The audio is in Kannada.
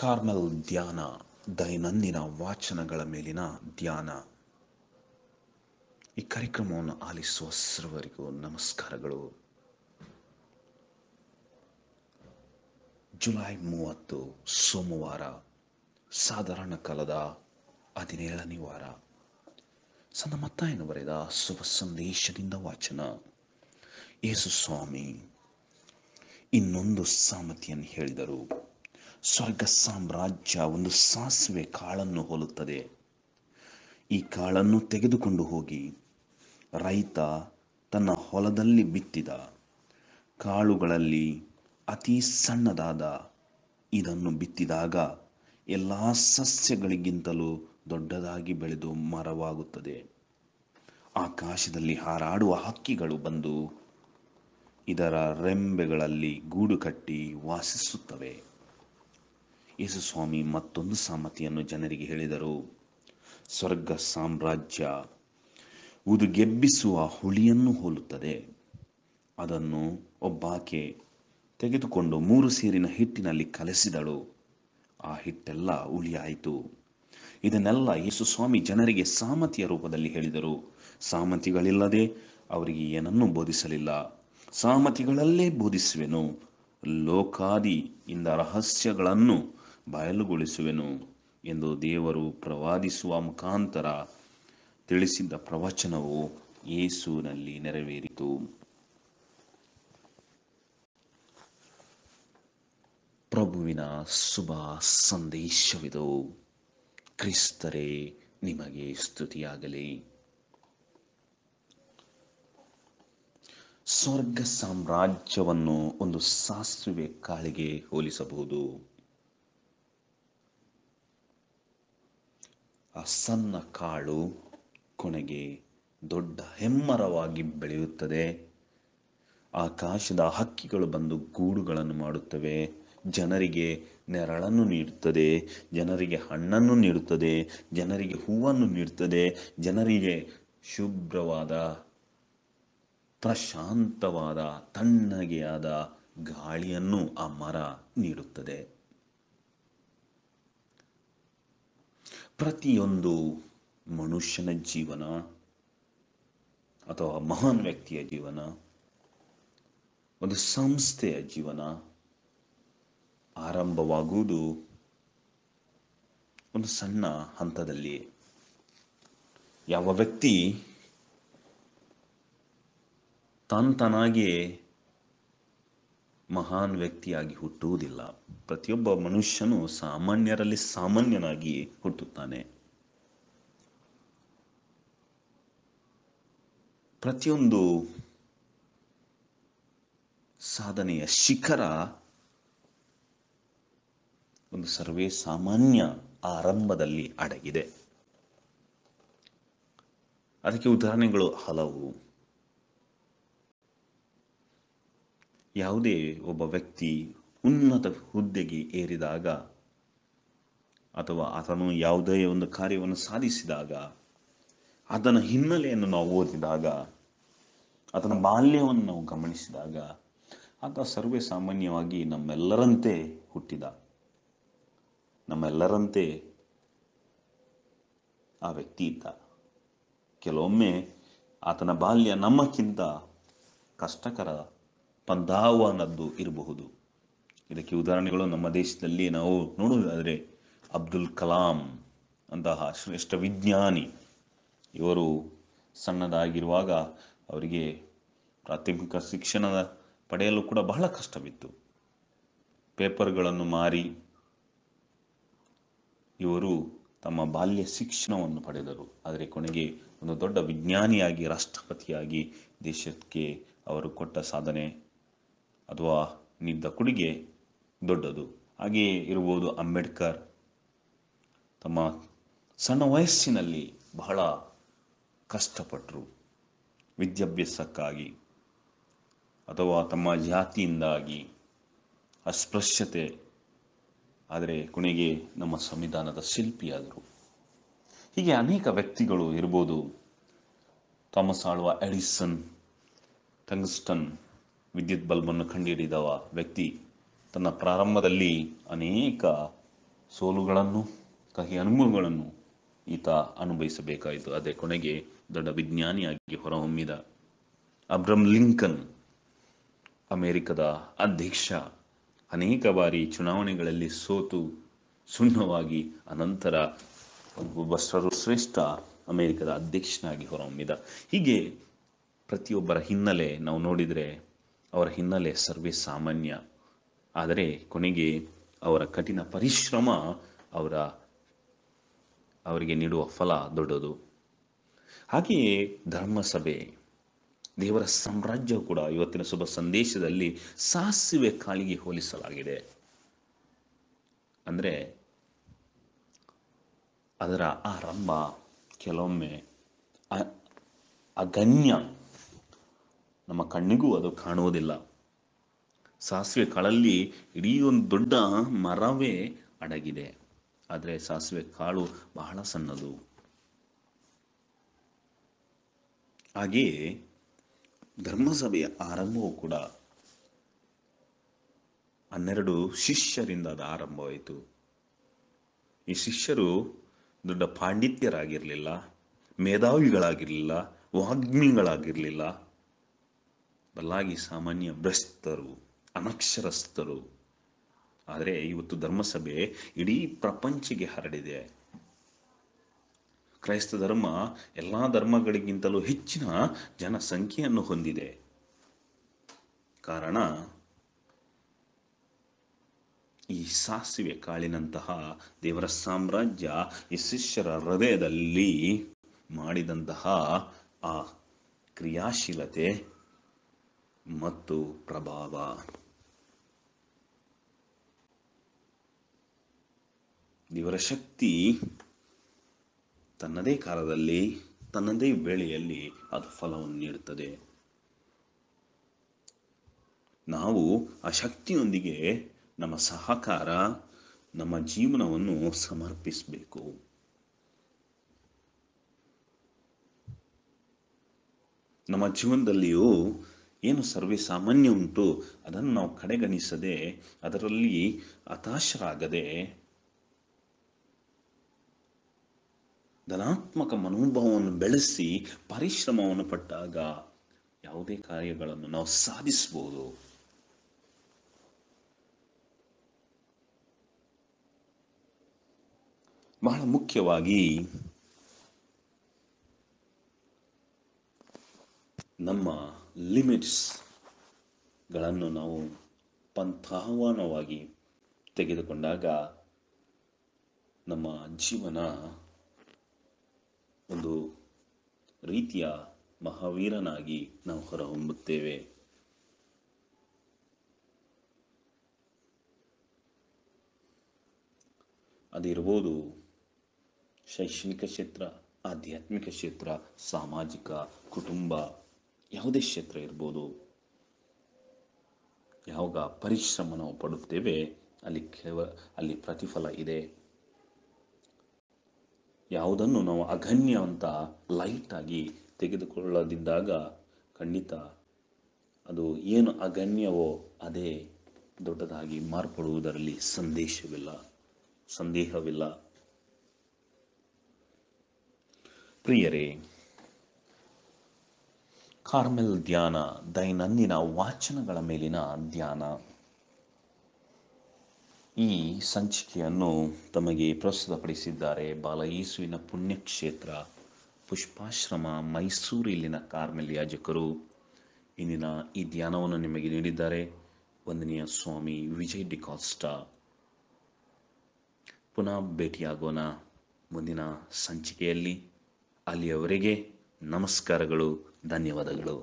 ಕಾರ್ಮೆಲ್ ಧ್ಯಾನ ದೈನಂದಿನ ವಾಚನಗಳ ಮೇಲಿನ ಧ್ಯಾನ ಈ ಕಾರ್ಯಕ್ರಮವನ್ನು ಆಲಿಸುವ ಸರ್ವರಿಗೂ ನಮಸ್ಕಾರಗಳು ಜುಲೈ ಮೂವತ್ತು ಸೋಮವಾರ ಸಾಧಾರಣ ಕಾಲದ ಹದಿನೇಳನೇ ವಾರ ಸಣ್ಣ ಮತ್ತಾಯನ ಬರೆದ ಶುಭ ಸಂದೇಶದಿಂದ ವಾಚನ ಯೇಸು ಸ್ವಾಮಿ ಇನ್ನೊಂದು ಸಾಮತಿಯನ್ನು ಹೇಳಿದರು ಸ್ವರ್ಗ ಸಾಮ್ರಾಜ್ಯ ಒಂದು ಸಾಸಿವೆ ಕಾಳನ್ನು ಹೋಲುತ್ತದೆ ಈ ಕಾಳನ್ನು ತೆಗೆದುಕೊಂಡು ಹೋಗಿ ರೈತ ತನ್ನ ಹೊಲದಲ್ಲಿ ಬಿತ್ತಿದ ಕಾಳುಗಳಲ್ಲಿ ಅತಿ ಸಣ್ಣದಾದ ಇದನ್ನು ಬಿತ್ತಿದಾಗ ಎಲ್ಲ ಸಸ್ಯಗಳಿಗಿಂತಲೂ ದೊಡ್ಡದಾಗಿ ಬೆಳೆದು ಮರವಾಗುತ್ತದೆ ಆಕಾಶದಲ್ಲಿ ಹಾರಾಡುವ ಹಕ್ಕಿಗಳು ಬಂದು ಇದರ ರೆಂಬೆಗಳಲ್ಲಿ ಗೂಡು ಕಟ್ಟಿ ವಾಸಿಸುತ್ತವೆ ಯೇಸುಸ್ವಾಮಿ ಮತ್ತೊಂದು ಸಾಮತಿಯನ್ನು ಜನರಿಗೆ ಹೇಳಿದರು ಸ್ವರ್ಗ ಸಾಮ್ರಾಜ್ಯ ಗೆಬ್ಬಿಸುವ ಹುಳಿಯನ್ನು ಹೋಲುತ್ತದೆ ಅದನ್ನು ಒಬ್ಬಾಕೆ ತೆಗೆದುಕೊಂಡು ಮೂರು ಸೇರಿನ ಹಿಟ್ಟಿನಲ್ಲಿ ಕಲಸಿದಳು ಆ ಹಿಟ್ಟೆಲ್ಲ ಹುಲಿಯಾಯಿತು ಇದನ್ನೆಲ್ಲ ಯೇಸು ಸ್ವಾಮಿ ಜನರಿಗೆ ಸಾಮತಿಯ ರೂಪದಲ್ಲಿ ಹೇಳಿದರು ಸಾಮತಿಗಳಿಲ್ಲದೆ ಅವರಿಗೆ ಏನನ್ನೂ ಬೋಧಿಸಲಿಲ್ಲ ಸಾಮತಿಗಳಲ್ಲೇ ಬೋಧಿಸುವೆನು ಲೋಕಾದಿಯಿಂದ ರಹಸ್ಯಗಳನ್ನು ಬಯಲುಗೊಳಿಸುವೆನು ಎಂದು ದೇವರು ಪ್ರವಾದಿಸುವ ಮುಖಾಂತರ ತಿಳಿಸಿದ್ದ ಪ್ರವಚನವು ಯೇಸುನಲ್ಲಿ ನೆರವೇರಿತು ಪ್ರಭುವಿನ ಶುಭ ಸಂದೇಶವಿದು ಕ್ರಿಸ್ತರೇ ನಿಮಗೆ ಸ್ತುತಿಯಾಗಲಿ ಸ್ವರ್ಗ ಸಾಮ್ರಾಜ್ಯವನ್ನು ಒಂದು ಸಾಸಿವೆ ಕಾಳಿಗೆ ಹೋಲಿಸಬಹುದು ಆ ಸಣ್ಣ ಕಾಳು ಕೊನೆಗೆ ದೊಡ್ಡ ಹೆಮ್ಮರವಾಗಿ ಬೆಳೆಯುತ್ತದೆ ಆಕಾಶದ ಹಕ್ಕಿಗಳು ಬಂದು ಗೂಡುಗಳನ್ನು ಮಾಡುತ್ತವೆ ಜನರಿಗೆ ನೆರಳನ್ನು ನೀಡುತ್ತದೆ ಜನರಿಗೆ ಹಣ್ಣನ್ನು ನೀಡುತ್ತದೆ ಜನರಿಗೆ ಹೂವನ್ನು ನೀಡುತ್ತದೆ ಜನರಿಗೆ ಶುಭ್ರವಾದ ಪ್ರಶಾಂತವಾದ ತಣ್ಣಗೆಯಾದ ಗಾಳಿಯನ್ನು ಆ ಮರ ನೀಡುತ್ತದೆ ಪ್ರತಿಯೊಂದು ಮನುಷ್ಯನ ಜೀವನ ಅಥವಾ ಮಹಾನ್ ವ್ಯಕ್ತಿಯ ಜೀವನ ಒಂದು ಸಂಸ್ಥೆಯ ಜೀವನ ಆರಂಭವಾಗುವುದು ಒಂದು ಸಣ್ಣ ಹಂತದಲ್ಲಿ ಯಾವ ವ್ಯಕ್ತಿ ತಾನು ಮಹಾನ್ ವ್ಯಕ್ತಿಯಾಗಿ ಹುಟ್ಟುವುದಿಲ್ಲ ಪ್ರತಿಯೊಬ್ಬ ಮನುಷ್ಯನು ಸಾಮಾನ್ಯರಲ್ಲಿ ಸಾಮಾನ್ಯನಾಗಿ ಹುಟ್ಟುತ್ತಾನೆ ಪ್ರತಿಯೊಂದು ಸಾಧನೆಯ ಶಿಖರ ಒಂದು ಸರ್ವೇ ಸಾಮಾನ್ಯ ಆರಂಭದಲ್ಲಿ ಅಡಗಿದೆ ಅದಕ್ಕೆ ಉದಾಹರಣೆಗಳು ಹಲವು ಯಾವುದೇ ಒಬ್ಬ ವ್ಯಕ್ತಿ ಉನ್ನತ ಹುದ್ದೆಗೆ ಏರಿದಾಗ ಅಥವಾ ಆತನು ಯಾವುದೇ ಒಂದು ಕಾರ್ಯವನ್ನು ಸಾಧಿಸಿದಾಗ ಆತನ ಹಿನ್ನೆಲೆಯನ್ನು ನಾವು ಓದಿದಾಗ ಆತನ ಬಾಲ್ಯವನ್ನು ನಾವು ಗಮನಿಸಿದಾಗ ಆತ ಸರ್ವೇ ಸಾಮಾನ್ಯವಾಗಿ ನಮ್ಮೆಲ್ಲರಂತೆ ಹುಟ್ಟಿದ ನಮ್ಮೆಲ್ಲರಂತೆ ಆ ವ್ಯಕ್ತಿ ಇದ್ದ ಕೆಲವೊಮ್ಮೆ ಆತನ ಬಾಲ್ಯ ನಮ್ಮಕ್ಕಿಂತ ಕಷ್ಟಕರ ಪಂದಾವು ಅನ್ನೋದು ಇರಬಹುದು ಇದಕ್ಕೆ ಉದಾಹರಣೆಗಳು ನಮ್ಮ ದೇಶದಲ್ಲಿ ನಾವು ನೋಡುವುದಾದರೆ ಅಬ್ದುಲ್ ಕಲಾಂ ಅಂತಹ ಶ್ರೇಷ್ಠ ವಿಜ್ಞಾನಿ ಇವರು ಸಣ್ಣದಾಗಿರುವಾಗ ಅವರಿಗೆ ಪ್ರಾಥಮಿಕ ಶಿಕ್ಷಣದ ಪಡೆಯಲು ಕೂಡ ಬಹಳ ಕಷ್ಟವಿತ್ತು ಪೇಪರ್ಗಳನ್ನು ಮಾರಿ ಇವರು ತಮ್ಮ ಬಾಲ್ಯ ಶಿಕ್ಷಣವನ್ನು ಪಡೆದರು ಆದರೆ ಕೊನೆಗೆ ಒಂದು ದೊಡ್ಡ ವಿಜ್ಞಾನಿಯಾಗಿ ರಾಷ್ಟ್ರಪತಿಯಾಗಿ ದೇಶಕ್ಕೆ ಅವರು ಕೊಟ್ಟ ಸಾಧನೆ ಅಥವಾ ನಿಂತ ಕೊಡುಗೆ ದೊಡ್ಡದು ಹಾಗೆಯೇ ಇರಬಹುದು ಅಂಬೇಡ್ಕರ್ ತಮ್ಮ ಸಣ್ಣ ವಯಸ್ಸಿನಲ್ಲಿ ಬಹಳ ಕಷ್ಟಪಟ್ಟರು ವಿದ್ಯಾಭ್ಯಾಸಕ್ಕಾಗಿ ಅಥವಾ ತಮ್ಮ ಜಾತಿಯಿಂದಾಗಿ ಅಸ್ಪೃಶ್ಯತೆ ಆದರೆ ಕೊನೆಗೆ ನಮ್ಮ ಸಂವಿಧಾನದ ಶಿಲ್ಪಿಯಾದರು ಹೀಗೆ ಅನೇಕ ವ್ಯಕ್ತಿಗಳು ಇರ್ಬೋದು ಥಾಮಸ್ ಆಳ್ವ ಎಡಿಸನ್ ಟಂಗ್ಸ್ಟನ್ ವಿದ್ಯುತ್ ಬಲ್ಬನ್ನು ಕಂಡುಹಿಡಿದವ ವ್ಯಕ್ತಿ ತನ್ನ ಪ್ರಾರಂಭದಲ್ಲಿ ಅನೇಕ ಸೋಲುಗಳನ್ನು ಕಹಿ ಅನುಭವಗಳನ್ನು ಈತ ಅನುಭವಿಸಬೇಕಾಯಿತು ಅದೇ ಕೊನೆಗೆ ದೊಡ್ಡ ವಿಜ್ಞಾನಿಯಾಗಿ ಹೊರಹೊಮ್ಮಿದ ಅಬ್ರಮ್ ಲಿಂಕನ್ ಅಮೆರಿಕದ ಅಧ್ಯಕ್ಷ ಅನೇಕ ಬಾರಿ ಚುನಾವಣೆಗಳಲ್ಲಿ ಸೋತು ಸುಣ್ಣವಾಗಿ ಅನಂತರ ಒಬ್ಬ ಸರ್ವಶ್ರೇಷ್ಠ ಅಮೆರಿಕದ ಅಧ್ಯಕ್ಷನಾಗಿ ಹೊರಹೊಮ್ಮಿದ ಹೀಗೆ ಪ್ರತಿಯೊಬ್ಬರ ಹಿನ್ನೆಲೆ ನಾವು ನೋಡಿದರೆ ಅವರ ಹಿನ್ನೆಲೆ ಸರ್ವೇ ಸಾಮಾನ್ಯ ಆದರೆ ಕೊನೆಗೆ ಅವರ ಕಠಿಣ ಪರಿಶ್ರಮ ಅವರ ಅವರಿಗೆ ನೀಡುವ ಫಲ ದೊಡ್ಡದು ಹಾಗೆಯೇ ಧರ್ಮಸಭೆ ದೇವರ ಸಾಮ್ರಾಜ್ಯ ಕೂಡ ಇವತ್ತಿನ ಶುಭ ಸಂದೇಶದಲ್ಲಿ ಸಾಸಿವೆ ಕಾಲಿಗೆ ಹೋಲಿಸಲಾಗಿದೆ ಅಂದರೆ ಅದರ ಆರಂಭ ಕೆಲವೊಮ್ಮೆ ಅಗಣ್ಯ ನಮ್ಮ ಕಣ್ಣಿಗೂ ಅದು ಕಾಣುವುದಿಲ್ಲ ಸಾಸಿವೆ ಕಾಳಲ್ಲಿ ಇಡೀ ಒಂದು ದೊಡ್ಡ ಮರವೇ ಅಡಗಿದೆ ಆದರೆ ಸಾಸಿವೆ ಕಾಳು ಬಹಳ ಸಣ್ಣದು ಹಾಗೆಯೇ ಧರ್ಮಸಭೆಯ ಆರಂಭವೂ ಕೂಡ ಹನ್ನೆರಡು ಶಿಷ್ಯರಿಂದ ಅದು ಆರಂಭವಾಯಿತು ಈ ಶಿಷ್ಯರು ದೊಡ್ಡ ಪಾಂಡಿತ್ಯರಾಗಿರಲಿಲ್ಲ ಮೇಧಾವಿಗಳಾಗಿರಲಿಲ್ಲ ವಾಗ್ಮಿಗಳಾಗಿರಲಿಲ್ಲ ಬಲ್ಲಾಗಿ ಸಾಮಾನ್ಯ ಭ್ರಷ್ಟರು ಅನಕ್ಷರಸ್ಥರು ಆದರೆ ಇವತ್ತು ಧರ್ಮಸಭೆ ಇಡೀ ಪ್ರಪಂಚಿಗೆ ಹರಡಿದೆ ಕ್ರೈಸ್ತ ಧರ್ಮ ಎಲ್ಲ ಧರ್ಮಗಳಿಗಿಂತಲೂ ಹೆಚ್ಚಿನ ಜನಸಂಖ್ಯೆಯನ್ನು ಹೊಂದಿದೆ ಕಾರಣ ಈ ಸಾಸಿವೆ ಕಾಳಿನಂತಹ ದೇವರ ಸಾಮ್ರಾಜ್ಯ ಈ ಶಿಷ್ಯರ ಹೃದಯದಲ್ಲಿ ಮಾಡಿದಂತಹ ಆ ಕ್ರಿಯಾಶೀಲತೆ ಮತ್ತು ಪ್ರಭಾವ ಇವರ ಶಕ್ತಿ ತನ್ನದೇ ಕಾಲದಲ್ಲಿ ತನ್ನದೇ ವೇಳೆಯಲ್ಲಿ ಅದು ಫಲವನ್ನು ನೀಡುತ್ತದೆ ನಾವು ಆ ಶಕ್ತಿಯೊಂದಿಗೆ ನಮ್ಮ ಸಹಕಾರ ನಮ್ಮ ಜೀವನವನ್ನು ಸಮರ್ಪಿಸಬೇಕು ನಮ್ಮ ಜೀವನದಲ್ಲಿಯೂ ಏನು ಸರ್ವೇ ಸಾಮಾನ್ಯ ಉಂಟು ಅದನ್ನು ನಾವು ಕಡೆಗಣಿಸದೆ ಅದರಲ್ಲಿ ಹತಾಶರಾಗದೆ ಧನಾತ್ಮಕ ಮನೋಭಾವವನ್ನು ಬೆಳೆಸಿ ಪರಿಶ್ರಮವನ್ನು ಪಟ್ಟಾಗ ಯಾವುದೇ ಕಾರ್ಯಗಳನ್ನು ನಾವು ಸಾಧಿಸಬಹುದು ಬಹಳ ಮುಖ್ಯವಾಗಿ ನಮ್ಮ ಲಿಮಿಟ್ಸ್ಗಳನ್ನು ನಾವು ಪಂಥಾಹ್ವಾನವಾಗಿ ತೆಗೆದುಕೊಂಡಾಗ ನಮ್ಮ ಜೀವನ ಒಂದು ರೀತಿಯ ಮಹಾವೀರನಾಗಿ ನಾವು ಹೊರಹೊಮ್ಮುತ್ತೇವೆ ಅದಿರ್ಬೋದು ಶೈಕ್ಷಣಿಕ ಕ್ಷೇತ್ರ ಆಧ್ಯಾತ್ಮಿಕ ಕ್ಷೇತ್ರ ಸಾಮಾಜಿಕ ಕುಟುಂಬ ಯಾವುದೇ ಕ್ಷೇತ್ರ ಇರ್ಬೋದು ಯಾವಾಗ ಪರಿಶ್ರಮ ನಾವು ಪಡುತ್ತೇವೆ ಅಲ್ಲಿ ಕೇವ ಅಲ್ಲಿ ಪ್ರತಿಫಲ ಇದೆ ಯಾವುದನ್ನು ನಾವು ಅಗಣ್ಯ ಅಂತ ಲೈಟಾಗಿ ತೆಗೆದುಕೊಳ್ಳದಿದ್ದಾಗ ಖಂಡಿತ ಅದು ಏನು ಅಗಣ್ಯವೋ ಅದೇ ದೊಡ್ಡದಾಗಿ ಮಾರ್ಪಡುವುದರಲ್ಲಿ ಸಂದೇಶವಿಲ್ಲ ಸಂದೇಹವಿಲ್ಲ ಪ್ರಿಯರೇ ಕಾರ್ಮೆಲ್ ಧ್ಯಾನ ದೈನಂದಿನ ವಾಚನಗಳ ಮೇಲಿನ ಧ್ಯಾನ ಈ ಸಂಚಿಕೆಯನ್ನು ತಮಗೆ ಪ್ರಸ್ತುತಪಡಿಸಿದ್ದಾರೆ ಬಾಲಯೇಸುವಿನ ಪುಣ್ಯಕ್ಷೇತ್ರ ಪುಷ್ಪಾಶ್ರಮ ಮೈಸೂರಿನ ಕಾರ್ಮೆಲ್ ಯಾಜಕರು ಇಂದಿನ ಈ ಧ್ಯಾನವನ್ನು ನಿಮಗೆ ನೀಡಿದ್ದಾರೆ ವಂದನೀಯ ಸ್ವಾಮಿ ವಿಜಯ್ ಡಿಕಾಸ್ಟ ಪುನಃ ಭೇಟಿಯಾಗೋಣ ಮುಂದಿನ ಸಂಚಿಕೆಯಲ್ಲಿ ಅಲ್ಲಿಯವರೆಗೆ ನಮಸ್ಕಾರಗಳು ధన్యవాదాలు